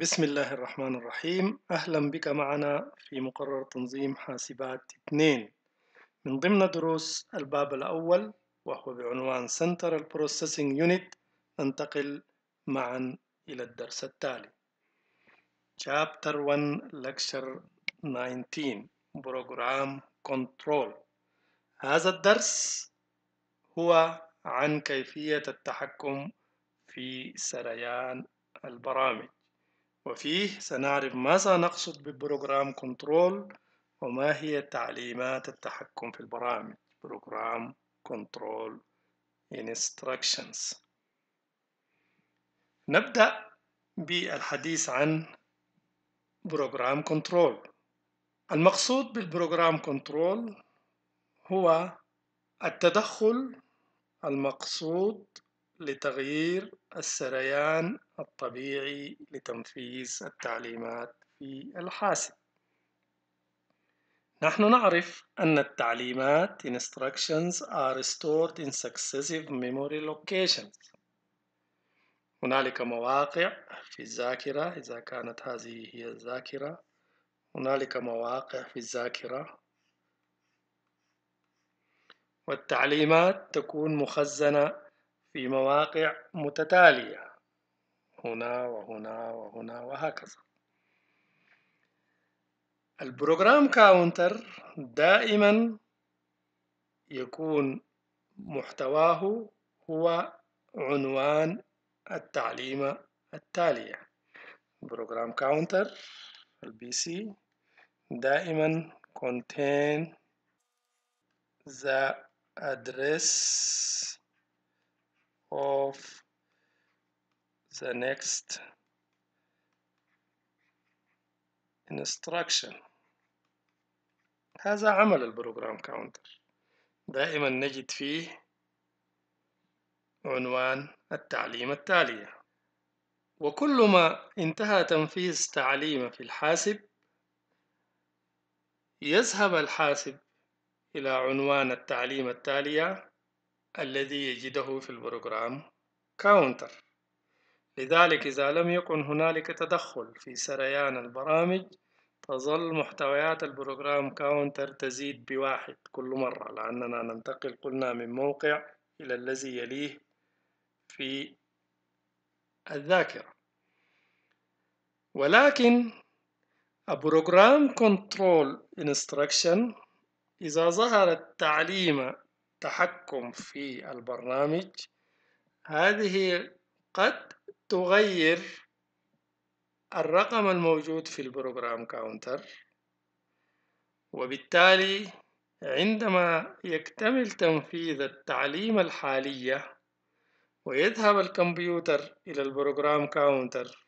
بسم الله الرحمن الرحيم أهلا بك معنا في مقرر تنظيم حاسبات 2 من ضمن دروس الباب الأول وهو بعنوان سنتر البروسيسنج يونت ننتقل معا إلى الدرس التالي Chapter 1 Lecture 19 Program Control هذا الدرس هو عن كيفية التحكم في سريان البرامج وفيه سنعرف ماذا نقصد ببروجرام كنترول وما هي تعليمات التحكم في البرامج بروجرام كنترول instructions نبدأ بالحديث عن بروجرام كنترول المقصود بالبروجرام كنترول هو التدخل المقصود لتغيير السريان الطبيعي لتنفيذ التعليمات في الحاسب نحن نعرف أن التعليمات instructions are stored in successive memory locations هنالك مواقع في الذاكرة إذا كانت هذه هي الذاكرة هنالك مواقع في الذاكرة والتعليمات تكون مخزنة في مواقع متتالية هنا وهنا وهنا وهكذا البروجرام كاونتر دائما يكون محتواه هو عنوان التعليمة التالية بروجرام كاونتر البي سي دائما contain the address of the next instruction هذا عمل البروجرام كاونتر دائما نجد فيه عنوان التعليم التالية وكلما انتهى تنفيذ تعليمه في الحاسب يذهب الحاسب إلى عنوان التعليم التالية الذي يجده في البروغرام كاونتر لذلك إذا لم يكن هنالك تدخل في سريان البرامج تظل محتويات البروغرام كاونتر تزيد بواحد كل مرة لأننا ننتقل قلنا من موقع إلى الذي يليه في الذاكرة ولكن a program control instruction إذا ظهرت تعليمة التحكم في البرنامج هذه قد تغير الرقم الموجود في البروجرام كاونتر وبالتالي عندما يكتمل تنفيذ التعليم الحالية ويذهب الكمبيوتر إلى البروجرام كاونتر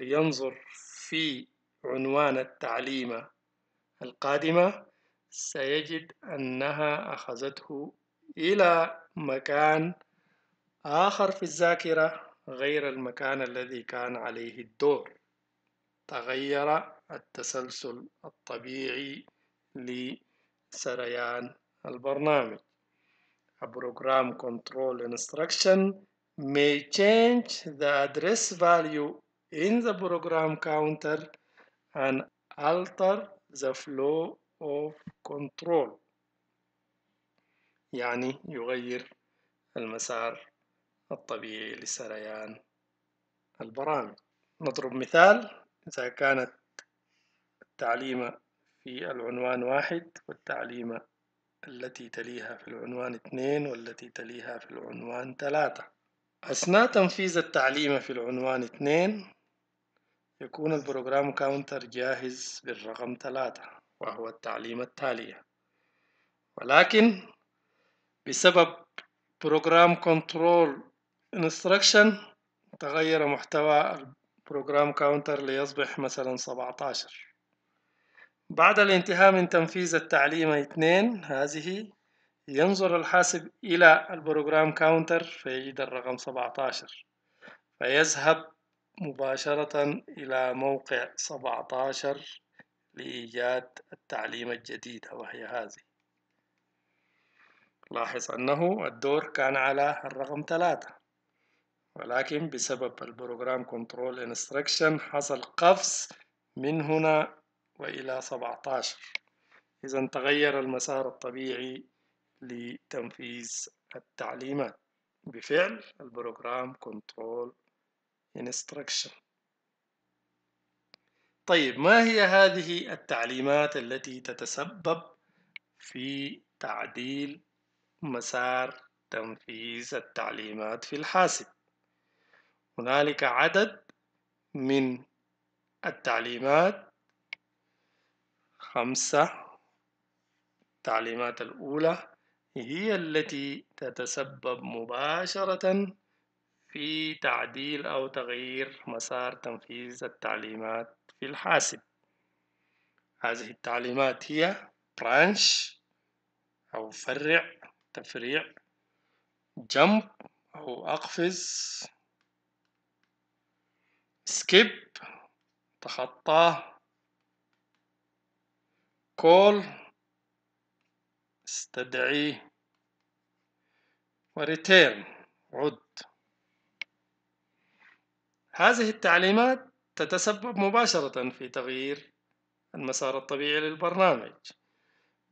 لينظر في عنوان التعليمة القادمة سيجد أنها أخذته إلى مكان آخر في الذاكرة غير المكان الذي كان عليه الدور تغير التسلسل الطبيعي لسريان البرنامج A program control instruction may change the address value in the program counter and alter the flow of control. يعني يغير المسار الطبيعي لسريان البرامج نضرب مثال إذا كانت التعليمة في العنوان واحد والتعليمة التي تليها في العنوان اثنين والتي تليها في العنوان ثلاثة أثناء تنفيذ التعليمة في العنوان اثنين يكون البروجرام كاونتر جاهز بالرقم ثلاثة وهو التعليمة التالية ولكن بسبب بروجرام كنترول انستراكشن تغير محتوى البروجرام كاونتر ليصبح مثلا 17 بعد الانتهاء من تنفيذ التعليمة 2 هذه ينظر الحاسب إلى البروجرام كاونتر فيجد الرقم 17 فيذهب مباشرة إلى موقع 17 لإيجاد التعليمة الجديدة وهي هذه لاحظ أنه الدور كان على الرقم ثلاثة ولكن بسبب البروغرام كنترول انستركشن حصل قفز من هنا وإلى 17 إذا تغير المسار الطبيعي لتنفيذ التعليمات بفعل البروغرام كنترول انستركشن طيب ما هي هذه التعليمات التي تتسبب في تعديل مسار تنفيذ التعليمات في الحاسب هنالك عدد من التعليمات خمسة التعليمات الأولى هي التي تتسبب مباشرة في تعديل أو تغيير مسار تنفيذ التعليمات في الحاسب هذه التعليمات هي برانش أو فرع تفريع جمب أو أقفز سكيب تخطاه كول استدعيه وريتيرن عد هذه التعليمات تتسبب مباشرة في تغيير المسار الطبيعي للبرنامج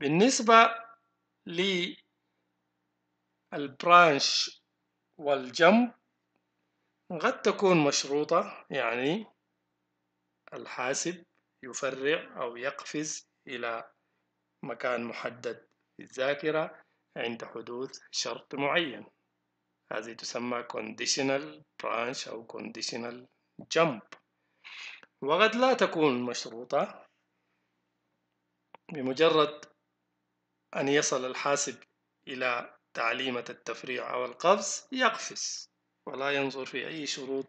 بالنسبة لي البرانش والجنب قد تكون مشروطة يعني الحاسب يفرع أو يقفز إلى مكان محدد في الذاكرة عند حدوث شرط معين هذه تسمى conditional branch أو conditional jump وقد لا تكون مشروطة بمجرد أن يصل الحاسب إلى تعليمة التفريع أو القفز يقفز ولا ينظر في أي شروط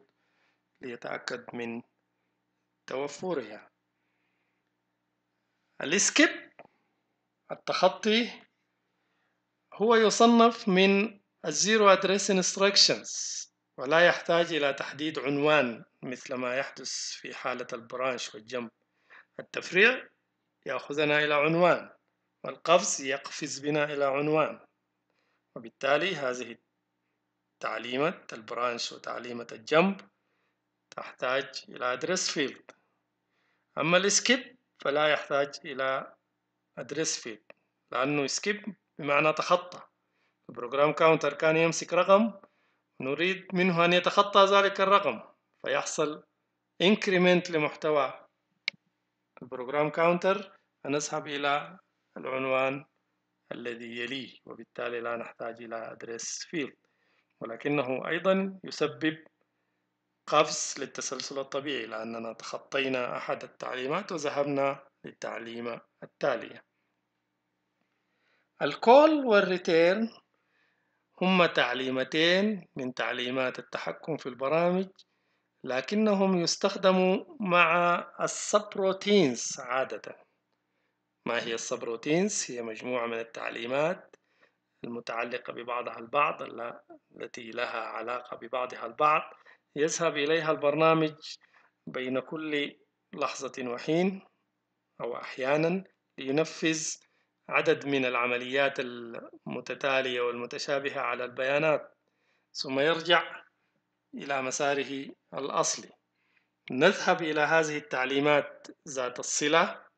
ليتأكد من توفرها الاسكيب التخطي هو يصنف من الزيرو address instructions ولا يحتاج إلى تحديد عنوان مثل ما يحدث في حالة البرانش والجمب التفريع يأخذنا إلى عنوان والقفز يقفز بنا إلى عنوان وبالتالي هذه تعليمة البرانش وتعليمة الجمب تحتاج إلى address field أما الاسكيب فلا يحتاج إلى address field لأنه skip بمعنى تخطى البروجرام كاونتر كان يمسك رقم نريد منه أن يتخطى ذلك الرقم فيحصل increment لمحتوى البروجرام كاونتر فنذهب إلى العنوان الذي يليه وبالتالي لا نحتاج إلى أدريس field ولكنه أيضا يسبب قفز للتسلسل الطبيعي لأننا تخطينا أحد التعليمات وذهبنا للتعليمة التالية الكول والريتيرن هما تعليمتين من تعليمات التحكم في البرامج لكنهم يستخدموا مع السبروتينز عادة ما هي السبروتينز هي مجموعة من التعليمات المتعلقة ببعضها البعض التي لها علاقة ببعضها البعض يذهب إليها البرنامج بين كل لحظة وحين أو أحيانا لينفذ عدد من العمليات المتتالية والمتشابهة على البيانات ثم يرجع إلى مساره الأصلي نذهب إلى هذه التعليمات ذات الصلة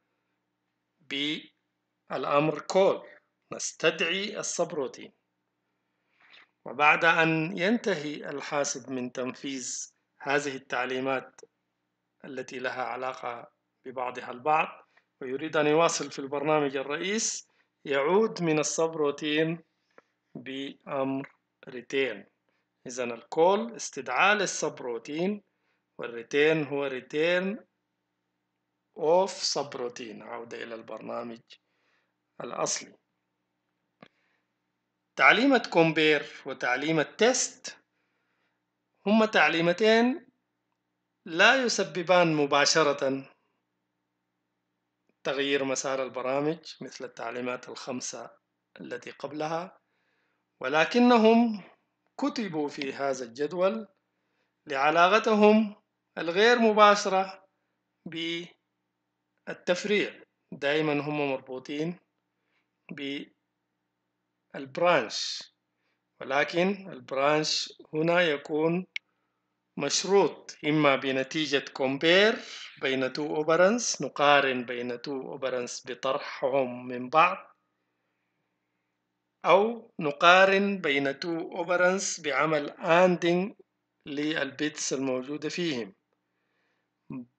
بالأمر كول نستدعي السبروتين وبعد أن ينتهي الحاسب من تنفيذ هذه التعليمات التي لها علاقة ببعضها البعض ويريد أن يواصل في البرنامج الرئيس يعود من السبروتين بأمر ريتين إذا الكول استدعاء للسبروتين والريتين هو ريتين اوف سبروتين عودة إلى البرنامج الأصلي تعليمة كومبير وتعليمة تيست هما تعليمتين لا يسببان مباشرة تغيير مسار البرامج مثل التعليمات الخمسة التي قبلها ولكنهم كتبوا في هذا الجدول لعلاقتهم الغير مباشرة بـ التفريع دايما هم مربوطين بالبرانش ولكن البرانش هنا يكون مشروط إما بنتيجة compare بين two operands نقارن بين two operands بطرحهم من بعض أو نقارن بين two operands بعمل anding للبيتس الموجودة فيهم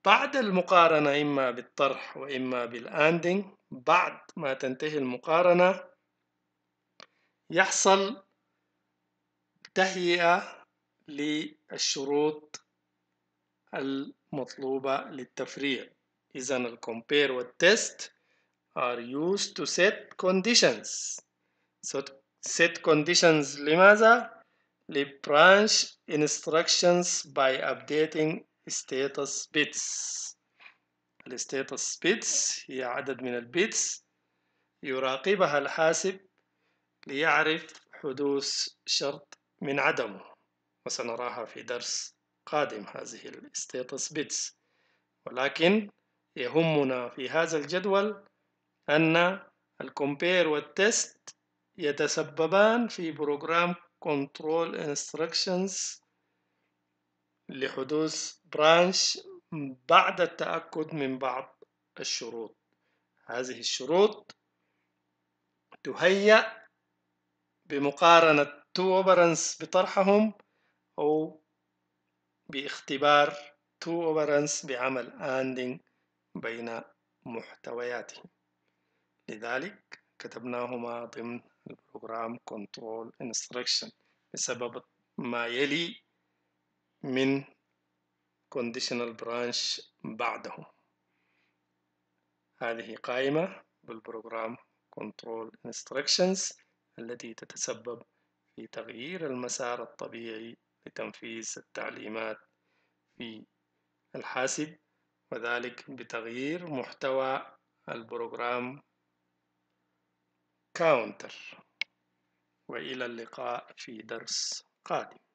بعد المقارنة إما بالطرح وإما بالأندنج بعد ما تنتهي المقارنة يحصل تهيئة للشروط المطلوبة للتفريع إذا ال compare والtest are used to set conditions so set conditions لماذا؟ لبرانش instructions by updating status bits status bits هي عدد من البيتس يراقبها الحاسب ليعرف حدوث شرط من عدمه وسنراها في درس قادم هذه status bits ولكن يهمنا في هذا الجدول أن compare وال test يتسببان في بروجرام control instructions لحدوث برانش بعد التأكد من بعض الشروط هذه الشروط تهيأ بمقارنة تو أوبرنس بطرحهم أو باختبار تو أوبرنس بعمل أندنج بين محتوياتهم لذلك كتبناهما ضمن البروجرام كنترول انستركشن بسبب ما يلي من conditional branch بعده هذه قائمة بالبروجرام control instructions التي تتسبب في تغيير المسار الطبيعي لتنفيذ التعليمات في الحاسب وذلك بتغيير محتوى البروجرام كاونتر وإلى اللقاء في درس قادم